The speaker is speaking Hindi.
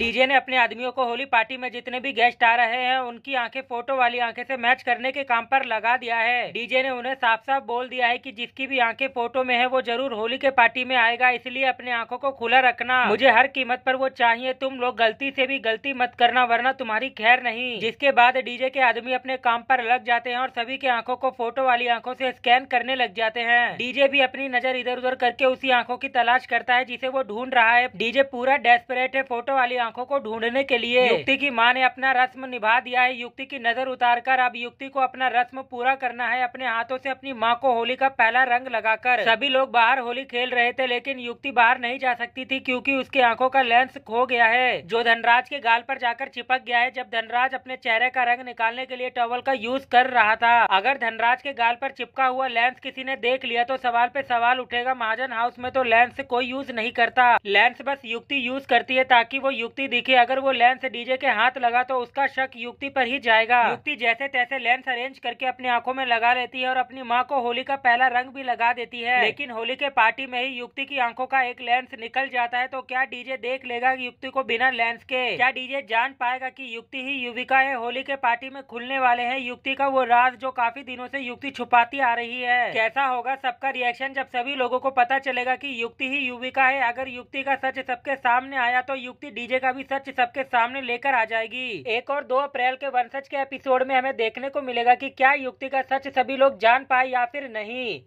डीजे ने अपने आदमियों को होली पार्टी में जितने भी गेस्ट आ रहे हैं उनकी आंखें फोटो वाली आंखें से मैच करने के काम पर लगा दिया है डीजे ने उन्हें साफ साफ बोल दिया है कि जिसकी भी आंखें फोटो में है वो जरूर होली के पार्टी में आएगा इसलिए अपने आंखों को खुला रखना मुझे हर कीमत पर वो चाहिए तुम लोग गलती से भी गलती मत करना वरना तुम्हारी खैर नहीं जिसके बाद डीजे के आदमी अपने काम पर लग जाते हैं और सभी के आंखों को फोटो वाली आंखों से स्कैन करने लग जाते हैं डीजे भी अपनी नजर इधर उधर करके उसी आंखों की तलाश करता है जिसे वो ढूंढ रहा है डीजे पूरा डेस्परेट है फोटो वाली आंखों को ढूंढने के लिए युक्ति की माँ ने अपना रस्म निभा दिया है युक्ति की नजर उतारकर अब युक्ति को अपना रस्म पूरा करना है अपने हाथों से अपनी माँ को होली का पहला रंग लगाकर सभी लोग बाहर होली खेल रहे थे लेकिन युक्ति बाहर नहीं जा सकती थी क्यूँकी उसकी आंखों का लेंस खो गया है जो धनराज के गाल पर जाकर चिपक गया है जब धनराज अपने चेहरे का रंग निकालने के लिए टॉवल का यूज कर रहा था अगर धनराज के गाल पर चिपका हुआ लेंस किसी ने देख लिया तो सवाल पे सवाल उठेगा महाजन हाउस में तो लेंस कोई यूज नहीं करता लेंस बस युक्ति यूज करती है ताकि वो युक्ति युक्ति दिखी अगर वो लेंस डीजे के हाथ लगा तो उसका शक युक्ति पर ही जाएगा युक्ति जैसे तैसे लेंस अरेंज करके अपनी आंखों में लगा लेती है और अपनी माँ को होली का पहला रंग भी लगा देती है लेकिन होली के पार्टी में ही युक्ति की आंखों का एक लेंस निकल जाता है तो क्या डीजे देख लेगा युक्ति को बिना लेंस के क्या डीजे जान पाएगा की युक्ति ही युविका है होली के पार्टी में खुलने वाले है युक्ति का वो राज जो काफी दिनों से युक्ति छुपाती आ रही है कैसा होगा सबका रिएक्शन जब सभी लोगों को पता चलेगा की युक्ति ही युविका है अगर युक्ति का सच सबके सामने आया तो युक्ति डीजे का भी सच सबके सामने लेकर आ जाएगी एक और दो अप्रैल के वंशज के एपिसोड में हमें देखने को मिलेगा की क्या युक्ति का सच सभी लोग जान पाए या फिर नहीं